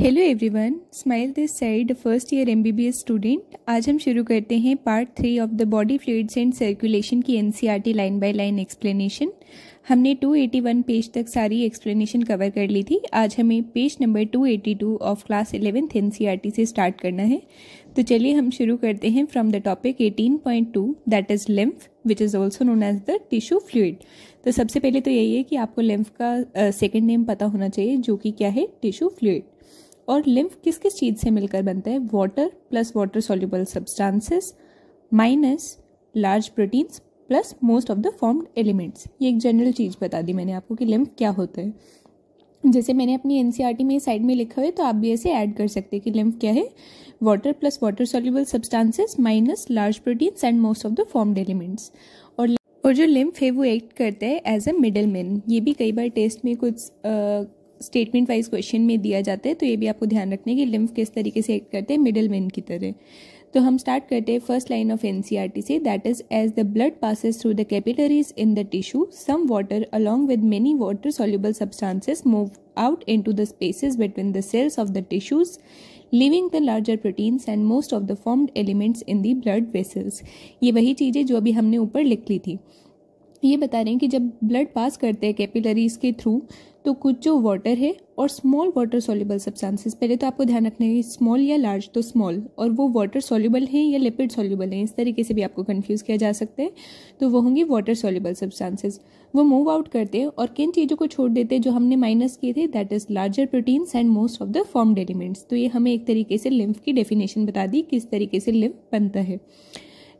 Hello everyone smile this side first year MBBS student आज हम शुरू करते हैं part three of the body fluids and circulation की NCERT line by line explanation हमने 281 page तक सारी एक्सप्लेनेशन कवर कर ली थी आज हमें page number 282 of class eleventh NCERT से स्टार्ट करना है तो चलिए हम शुरू करते हैं from the topic 18.2 that is lymph which is also known as the tissue fluid तो सबसे पहले तो यही है कि आपको लिम्फ का सेकेंड uh, नेम पता होना चाहिए जो कि क्या है टिश्यू फ्लूड और लिम्फ किस किस चीज़ से मिलकर बनता है water plus water soluble substances minus large proteins plus most of the formed elements ये एक जनरल चीज़ बता दी मैंने आपको कि लिम्फ क्या होता है जैसे मैंने अपनी एन e में साइड में लिखा हुआ है तो आप भी ऐसे ऐड कर सकते हैं कि लिम्फ क्या है water plus water soluble substances minus large proteins and most of the formed elements और और जो लिम्फ है वो एक्ट करता है एज अ मिडल मैन ये भी कई बार टेस्ट में कुछ आ, स्टेटमेंट वाइज क्वेश्चन में दिया जाता है तो ये भी आपको ध्यान रखना है कि लिम्फ किस तरीके से एक्ट करते हैं मिडिल मैन की तरह तो हम स्टार्ट करते हैं फर्स्ट लाइन ऑफ एनसीईआरटी से that is as the blood passes through the capillaries in the tissue some water along with many water soluble substances move out in the spaces between the cells of the tissues leaving the larger proteins and most of the formed elements in the blood vessels ये वही चीज़ें जो अभी हमने ऊपर लिख ली थी ये बता रहे हैं कि जब ब्लड पास करते हैं कैपिलरीज के थ्रू तो कुछ जो वाटर है और स्मॉल वाटर सोल्यूबल सब्सटेंसेस पहले तो आपको ध्यान रखना है स्मॉल या लार्ज तो स्मॉल और वो वाटर सोल्यूबल हैं या लिपिड सोल्यूबल हैं इस तरीके से भी आपको कंफ्यूज किया जा सकता है तो वो होंगे वाटर सोल्यूबल सब्सटेंसेस वो मूव आउट करते हैं और किन चीज़ों को छोड़ देते हैं जो हमने माइनस किए थे that is larger proteins and most of the form elements तो ये हमें एक तरीके से लिम्फ की डेफिनेशन बता दी किस तरीके से लिम्फ बनता है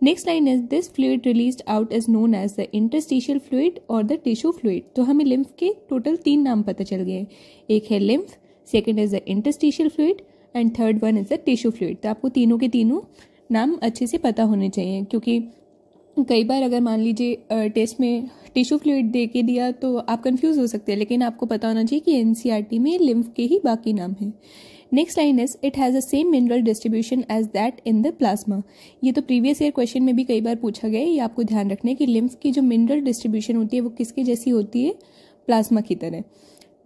next line is this fluid release out is known as the interstitial fluid और द टिश्यू फ्लूड तो हमें लिम्फ के टोटल तीन नाम पता चल गए एक है lymph second is the interstitial fluid and third one is the tissue fluid तो आपको तीनों के तीनों नाम अच्छे से पता होने चाहिए क्योंकि कई बार अगर मान लीजिए टेस्ट में टिश्यू फ्लूड दे के दिया तो आप कंफ्यूज हो सकते हैं लेकिन आपको पता होना चाहिए कि एन e में लिम्फ के ही बाकी नाम हैं next line is it has the same mineral distribution as that in the plasma ये तो प्रीवियस ईयर क्वेश्चन में भी कई बार पूछा गया ये आपको ध्यान रखना है कि लिम्फ की जो मिनरल डिस्ट्रीब्यूशन होती है वो किसके जैसी होती है प्लाज्मा की तरह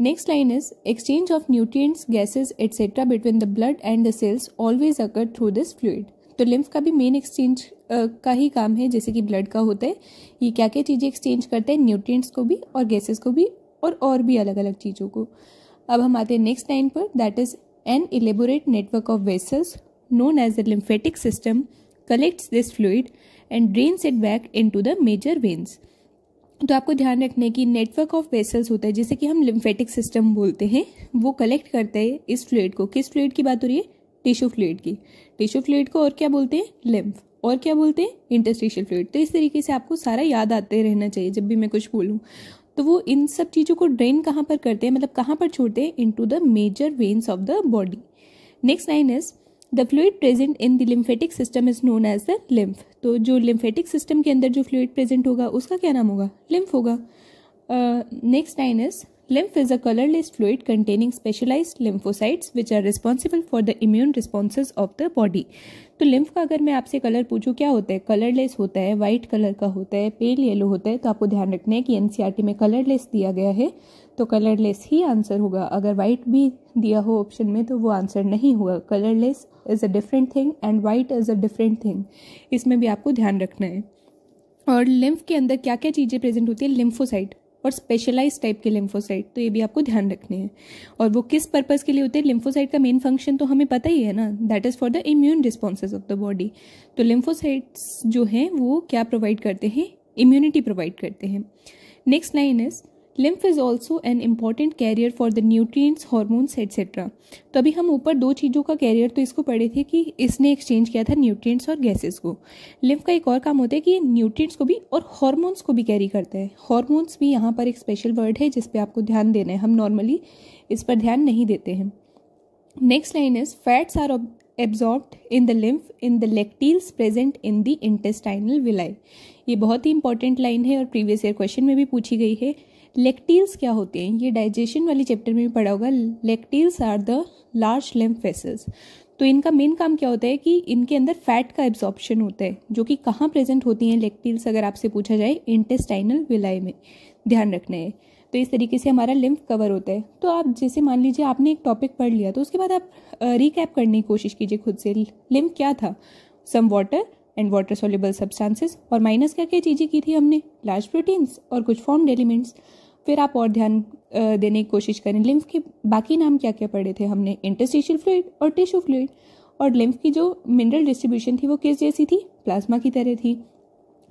next line is exchange of nutrients gases etcetera between the blood and the cells always occur through this fluid तो लिम्फ का भी मेन एक्सचेंज का ही काम है जैसे कि ब्लड का होता है ये क्या क्या चीज़ें एक्सचेंज करते हैं न्यूट्रिएंट्स को भी और गैसेस को भी और और भी अलग अलग चीज़ों को अब हम आते हैं नेक्स्ट लाइन पर that is An elaborate network of vessels, known as the lymphatic system, collects this fluid and drains it back into the major veins. तो आपको ध्यान रखना है कि नेटवर्क ऑफ वेसल्स होता है जैसे कि हम लिम्फेटिक सिस्टम बोलते हैं वो कलेक्ट करते हैं इस फ्लूड को किस फ्लूड की बात हो रही है टिश्यू फ्लूड की टिश्यू फ्लूड को और क्या बोलते हैं लिम्फ और क्या बोलते हैं इंटरस्टिशियल फ्लूड तो इस तरीके से आपको सारा याद आते रहना चाहिए जब भी मैं कुछ बोलूँ तो वो इन सब चीज़ों को ड्रेन कहाँ पर करते हैं मतलब कहाँ पर छोड़ते हैं into the major veins of the body next line is the fluid present in the lymphatic system is known as the lymph तो जो लिम्फेटिक सिस्टम के अंदर जो फ्लूड प्रेजेंट होगा उसका क्या नाम होगा लिम्फ होगा next line is Lymph is a colorless fluid containing specialized lymphocytes which are responsible for the immune responses of the body. तो लिम्फ का अगर मैं आपसे कलर पूछूं क्या होता है कलरलेस होता है वाइट कलर का होता है पेल येलो होता है तो आपको ध्यान रखना है कि एनसीईआरटी e में कलरलेस दिया गया है तो कलरलेस ही आंसर होगा अगर वाइट भी दिया हो ऑप्शन में तो वो आंसर नहीं होगा colourless is a different thing and white is a different thing इसमें भी आपको ध्यान रखना है और लिम्फ के अंदर क्या क्या चीज़ें प्रेजेंट होती है लिम्फोसाइट और स्पेशलाइज टाइप के लिम्फोसाइट तो ये भी आपको ध्यान रखने हैं और वो किस पर्पज़ के लिए होते हैं लिम्फोसाइट का मेन फंक्शन तो हमें पता ही है ना that is for the immune responses of the body तो लिम्फोसाइट्स जो हैं वो क्या प्रोवाइड करते हैं इम्यूनिटी प्रोवाइड करते हैं next line is lymph is also an important carrier for the nutrients hormones etcetera तो अभी हम ऊपर दो चीज़ों का कैरियर तो इसको पढ़े थे कि इसने एक्सचेंज किया था न्यूट्रिएंट्स और गैसेस को लिम्फ का एक और काम होता है कि ये न्यूट्रिएंट्स को भी और हॉर्मोन्स को भी कैरी करता है हॉर्मोन्स भी यहाँ पर एक स्पेशल वर्ड है जिसपे आपको ध्यान देना है हम नॉर्मली इस पर ध्यान नहीं देते हैं next line is fats are absorb in the lymph in the lacteals present in the intestinal villi ये बहुत ही इंपॉर्टेंट लाइन है और प्रीवियस ईयर क्वेश्चन में भी पूछी गई है लेक्टील्स क्या होते हैं ये डाइजेशन वाले चैप्टर में भी पढ़ा होगा lacteals are the large lymph फेसेस तो इनका मेन काम क्या होता है कि इनके अंदर फैट का एब्जॉर्प्शन होता है जो कि कहाँ प्रेजेंट होती हैं लेक्टील्स अगर आपसे पूछा जाए इंटेस्टाइनल विलाई में ध्यान रखना है तो इस तरीके से हमारा लिम्फ कवर होता है तो आप जैसे मान लीजिए आपने एक टॉपिक पढ़ लिया तो उसके बाद आप रिकैप करने की कोशिश कीजिए खुद से लिम्फ क्या था some water and water soluble substances और माइनस क्या क्या चीज़ें की थी हमने लार्ज प्रोटीन्स और कुछ फॉर्म्ड एलिमेंट्स फिर आप और ध्यान देने की कोशिश करें लिम्फ के बाकी नाम क्या क्या पढ़े थे हमने इंटरस्टिशियल फ्लूड और टिश्यू फ्लूड और लिम्फ की जो मिनरल डिस्ट्रीब्यूशन थी वो किस जैसी थी प्लाज्मा की तरह थी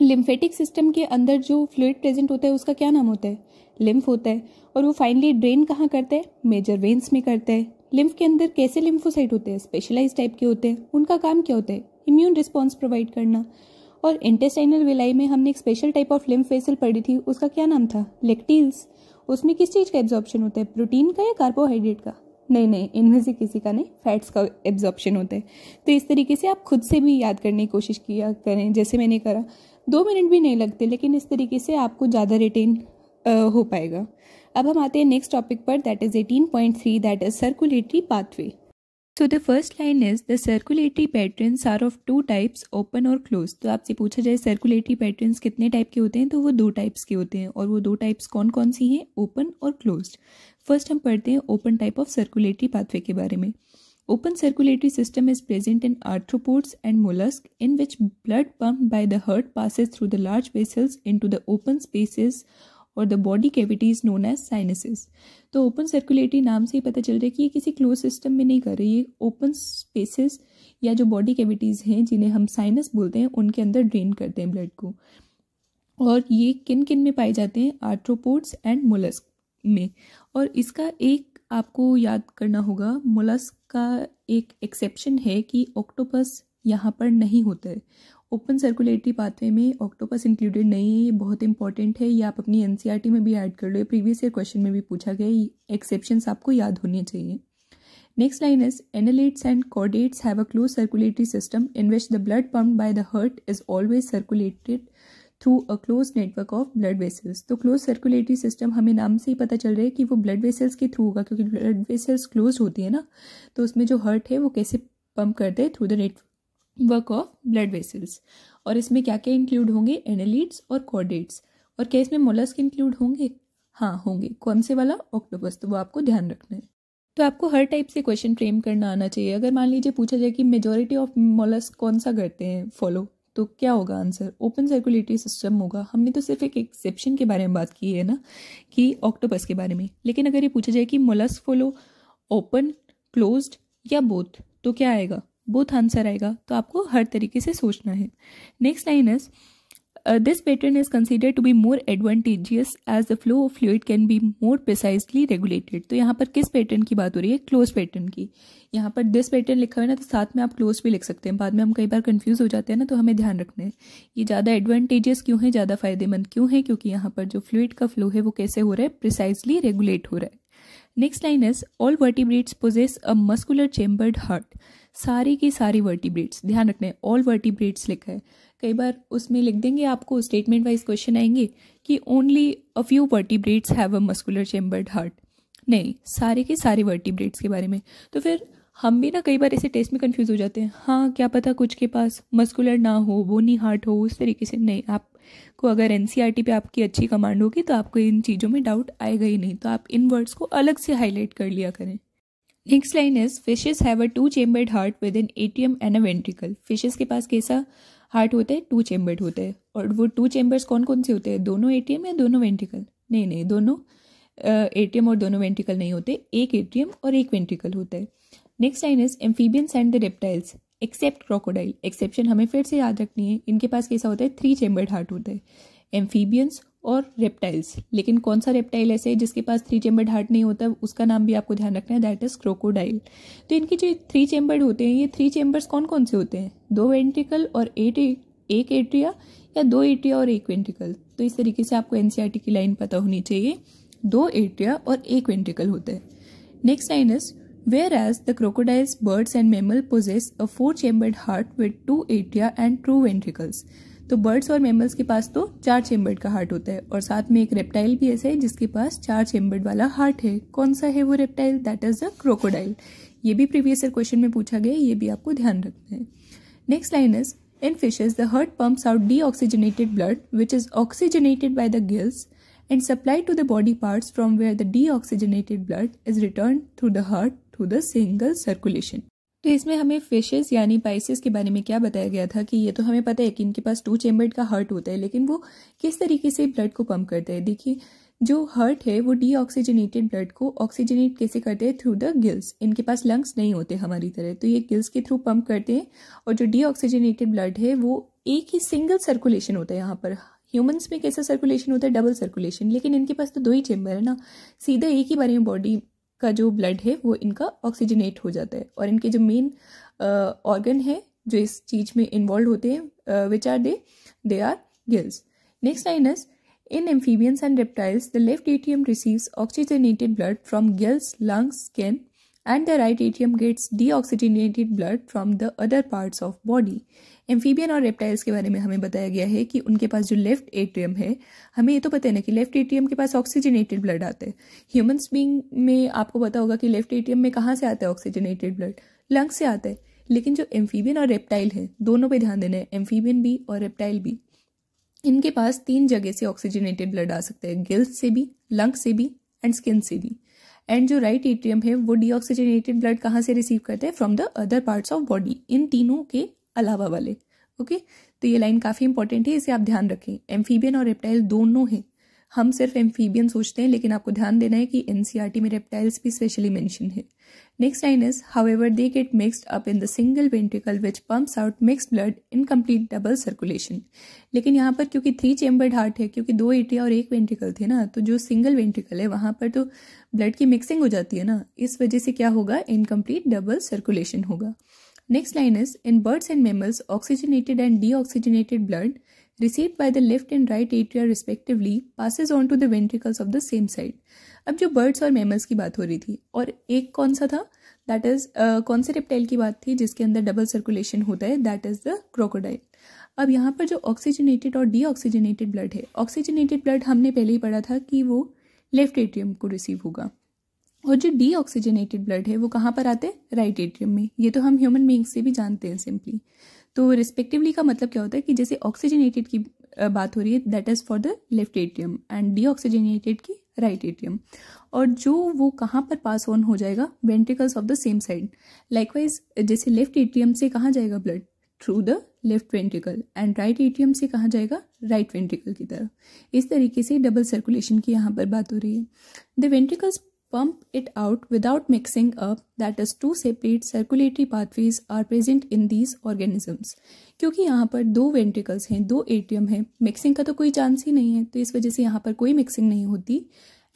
लिम्फेटिक सिस्टम के अंदर जो फ्लूड प्रेजेंट होता है उसका क्या नाम होता है लिम्फ होता है और वो फाइनली ड्रेन कहाँ करता है मेजर वेंस में करता है लिम्फ के अंदर कैसे लिम्फोसाइट होते हैं स्पेशलाइज टाइप के होते हैं उनका काम क्या होता है इम्यून रिस्पॉन्स प्रोवाइड करना और इंटेस्टाइनल विलाई में हमने एक special type of lymph vessel पढ़ी थी उसका क्या नाम था लेक्टील्स उसमें किस चीज़ का एब्जॉर्प्शन होता है प्रोटीन का या कार्बोहाइड्रेट का नहीं नहीं इनमें से किसी का नहीं फैट्स का एब्जॉर्प्शन होता है तो इस तरीके से आप खुद से भी याद करने की कोशिश किया करें जैसे मैंने करा दो मिनट भी नहीं लगते लेकिन इस तरीके से आपको ज़्यादा रिटेन हो पाएगा अब हम आते हैं नेक्स्ट टॉपिक पर that is eighteen point three that is circulatory pathway so the first line is the circulatory patterns are of two types open और क्लोज तो आपसे पूछा जाए सर्कुलेटरी पैटर्न्स कितने टाइप के होते हैं तो वो दो टाइप्स के होते हैं और वो दो टाइप्स कौन कौन सी हैं ओपन और क्लोज फर्स्ट हम पढ़ते हैं open type of circulatory pathway के बारे में circulatory system is present in arthropods and mollusc in which blood blood pumped the heart passes through the large vessels into the open spaces और the body is known as sinuses तो open circulatory नाम से ही पता चल रहा है कि ये किसी क्लोज सिस्टम में नहीं कर रही है ओपन स्पेसिस या जो बॉडी कैविटीज़ हैं जिन्हें हम साइनस बोलते हैं उनके अंदर ड्रेन करते हैं ब्लड को और ये किन किन में पाए जाते हैं आर्ट्रोपोर्ट्स एंड मोलस्क में और इसका एक आपको याद करना होगा मोलस्क का एक एक्सेप्शन है कि ऑक्टोपस यहाँ पर नहीं होता है ओपन सर्कुलेटरी पाथवे में ऑक्टोपस इंक्लूडेड नहीं है ये बहुत इंपॉर्टेंट है ये आप अपनी एन e में भी ऐड कर लो प्रीवियस ईयर क्वेश्चन में भी पूछा गया एक्सेप्शन आपको याद होने चाहिए next line is annulates and chordates have a close circulatory system in which the blood pump by the heart is always circulated through a close network of blood vessels तो close circulatory system हमें नाम से ही पता चल रहा है कि वो ब्लड वेसल्स के थ्रू होगा क्योंकि ब्लड वेसल्स क्लोज होती है ना तो उसमें जो हर्ट है वो कैसे पम्प करते हैं through the network work of blood vessels और इसमें क्या क्या इंक्लूड होंगे एनालिड्स और कॉर्डेट्स और क्या इसमें मोलस्क इंक्लूड होंगे हाँ होंगे कौन से वाला ऑक्टोपस तो वो आपको ध्यान रखना है तो आपको हर टाइप से क्वेश्चन फ्रेम करना आना चाहिए अगर मान लीजिए पूछा जाए कि मेजोरिटी ऑफ मोलस्क कौन सा करते हैं फॉलो तो क्या होगा आंसर ओपन सर्कुलेटरी सिस्टम होगा हमने तो सिर्फ एक एक्सेप्शन के बारे में बात की है ना कि ऑक्टोपस के बारे में लेकिन अगर ये पूछा जाए कि मोलस्क फॉलो ओपन क्लोज्ड या बोथ तो क्या आएगा बोथ आंसर आएगा तो आपको हर तरीके से सोचना है next line is this pattern is consider to be more advantageous as the flow of fluid can be more precisely regulated तो यहाँ पर किस पैटर्न की बात हो रही है क्लोज पैटर्न की यहाँ पर दिस पैटर्न लिखा हुआ है ना तो साथ में आप क्लोज भी लिख सकते हैं बाद में हम कई बार कन्फ्यूज हो जाते हैं ना तो हमें ध्यान रखना है ये ज़्यादा एडवांटेजियस क्यों है ज़्यादा फायदेमंद क्यों है क्योंकि यहाँ पर जो फ्लूड का फ्लो है वो कैसे हो रहा है प्रिसाइसली रेगुलेट हो रहा है next line is all vertebrates possess a muscular chambered heart सारी की सारी वर्टिब्रेट्स ध्यान रखना है ऑल वर्टिब्रेट्स लिखा है कई बार उसमें लिख देंगे आपको स्टेटमेंट वाइज क्वेश्चन आएंगे कि only a few vertebrates have a muscular chambered heart नहीं सारे के सारे वर्टिब्रेट्स के बारे में तो फिर हम भी ना कई बार ऐसे टेस्ट में कंफ्यूज हो जाते हैं हाँ क्या पता कुछ के पास मस्कुलर ना हो बोनी हार्ट हो उस तरीके से नहीं आप को अगर एन e पे आपकी अच्छी कमांड होगी तो आपको इन चीज़ों में डाउट आएगा ही नहीं तो आप इन वर्ड्स को अलग से हाईलाइट कर लिया करें next line is fishes have a two chambered heart with an एम एंड अ वेंट्रिकल फिशेज के पास कैसा हार्ट होता है टू चेम्बर्ड होता है और वो टू चेम्बर्स कौन कौन से होते हैं दोनों एटीएम या दोनों वेंट्रिकल नहीं नहीं दोनों एटीएम uh, और दोनों वेंट्रिकल नहीं होते एक एटीएम और एक वेंट्रिकल होता है next line is amphibians and the reptiles except crocodile exception हमें फिर से याद रखनी है इनके पास कैसा होता है थ्री चेम्बर्ड हार्ट होता है एम्फीबियंस और रेप्टाइल्स लेकिन कौन सा रेप्टाइल ऐसे है जिसके पास थ्री चेम्बर्ड हार्ट नहीं होता उसका नाम भी आपको ध्यान रखना है दैट इज क्रोकोडाइल तो इनके जो थ्री चेम्बर्ड होते हैं ये थ्री चेम्बर्स कौन कौन से होते हैं दो वेंट्रिकल और एट एक एट्रिया या दो एट्रिया और एक वेंट्रिकल तो इस तरीके से आपको एनसीआर e की लाइन पता होनी चाहिए दो एट्रिया और एक वेंट्रिकल होता है next line is whereas the crocodiles, birds, and mammal possess a four-chambered heart with two atria and two ventricles. तो बर्ड्स और मेमल्स के पास तो चार चेम्बर्ड का हार्ट होता है और साथ में एक रेप्टाइल भी ऐसा है जिसके पास चार चेम्बर्ड वाला हार्ट है कौन सा है वो reptile that is the crocodile ये भी प्रीवियस ईयर क्वेश्चन में पूछा गया ये भी आपको ध्यान रखना है next line is in fishes the heart pumps out deoxygenated blood which is oxygenated by the gills and supplied to the body parts from where the deoxygenated blood is returned through the heart to the single circulation तो इसमें हमें fishes यानी Pisces के बारे में क्या बताया गया था कि ये तो हमें पता है कि इनके पास टू चेम्बर्ड का हर्ट होता है लेकिन वो किस तरीके से ब्लड को पंप करते हैं देखिए जो हर्ट है वो डीऑक्सीजनेटेड ब्लड को ऑक्सीजनेट कैसे करते हैं थ्रू द गिल्स इनके पास लंग्स नहीं होते हमारी तरह तो ये गिल्स के थ्रू पंप करते हैं और जो डीऑक्सीजनेटेड ब्लड है वो एक ही सिंगल सर्कुलेशन होता है यहाँ पर ह्यूमंस में कैसा सर्कुलेशन होता है डबल सर्कुलेशन लेकिन इनके पास तो दो ही चेम्बर है ना सीधा एक ही बारे में बॉडी का जो ब्लड है वो इनका ऑक्सीजनेट हो जाता है और इनके जो मेन ऑर्गन है जो इस चीज में इन्वॉल्व होते हैं which are they they are gills next line is in amphibians and reptiles the left atrium receives oxygenated blood from gills lungs skin and the right atrium gets deoxygenated blood from the other parts of body amphibian और reptiles के बारे में हमें बताया गया है कि उनके पास जो लेफ्ट एट्रियम है हमें ये तो पता है ना कि लेफ्ट एट्रियम के पास ऑक्सीजनेटेड ब्लड आता है ह्यूमन्स बींग में आपको पता होगा कि लेफ्ट एट्रियम में कहाँ से आता है ऑक्सीजनेटेड ब्लड लंग्स से आता है लेकिन जो एम्फीबियन और रेप्टाइल है दोनों पे ध्यान देना है एम्फीबियन भी और रेप्टाइल भी इनके पास तीन जगह से ऑक्सीजनेटेड ब्लड आ सकता है गिल्स से भी लंग्स से भी एंड स्किन से भी एंड जो राइट एट्रियम है वो डीऑक्सीजनेटेड ब्लड कहाँ से रिसीव करते हैं from the other parts of body इन तीनों के अलावा वाले ओके okay? तो ये लाइन काफ़ी इंपॉर्टेंट है इसे आप ध्यान रखें एम्फीबियन और रेप्टाइल दोनों हैं हम सिर्फ एम्फीबियन सोचते हैं लेकिन आपको ध्यान देना है कि एनसीआरटी e में रेप्टाइल्स भी स्पेशली मेंशन है next line is ever they get mixed up in the single ventricle which pumps out mixed blood in double circulation लेकिन यहाँ पर क्योंकि थ्री चेम्बर्ड हार्ट है क्योंकि दो एटिया और एक वेंट्रिकल थे ना तो जो सिंगल वेंट्रिकल है वहाँ पर तो ब्लड की मिक्सिंग हो जाती है ना इस वजह से क्या होगा इनकम्प्लीट डबल सर्कुलेशन होगा next line is in birds and mammals oxygenated and oxygenated blood received by the left and right atria respectively passes on to the ventricles of the same side. अब जो birds और mammals की बात हो रही थी और एक कौन सा था दैट इज uh, कौन से रेप्टाइल की बात थी जिसके अंदर डबल सर्कुलेशन होता है दैट इज द क्रोकोडाइल अब यहाँ पर जो ऑक्सीजनेटेड और डीऑक्सीजनेटेड ब्लड है ऑक्सीजनेटेड ब्लड हमने पहले ही पढ़ा था कि वो लेफ्ट एट्रियम को रिसीव होगा और जो डीऑक्सीजनेटेड ब्लड है वो कहाँ पर आते हैं राइट एट्रियम में ये तो हम ह्यूमन बींग्स से भी जानते हैं सिंपली तो रिस्पेक्टिवली का मतलब क्या होता है कि जैसे ऑक्सीजनेटेड की बात हो रही है that is for the left atrium and deoxygenated की राइट right एट्रियम और जो वो कहाँ पर पास ऑन हो जाएगा ventricles of the same side likewise जैसे लेफ्ट एटीएम से कहाँ जाएगा blood through the left ventricle and right atrium से कहाँ जाएगा राइट वेंटिकल वेंट्रिकल की तरफ इस तरीके से डबल सर्कुलेशन की यहाँ पर बात हो रही है the ventricles pump it out without mixing up that is two separate circulatory pathways are present in these organisms क्योंकि यहाँ पर दो वेंटिकल्स हैं दो एटीएम हैं मिक्सिंग का तो कोई चांस ही नहीं है तो इस वजह से यहाँ पर कोई मिक्सिंग नहीं होती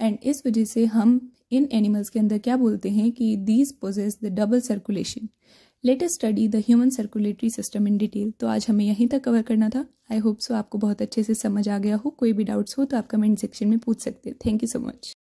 एंड इस वजह से हम इन एनिमल्स के अंदर क्या बोलते हैं कि these possess the double circulation latest study the human circulatory system in detail तो आज हमें यहीं तक कवर करना था आई होप सो आपको बहुत अच्छे से समझ आ गया हो कोई भी डाउट्स हो तो आप कमेंट सेक्शन में पूछ सकते हैं थैंक यू सो मच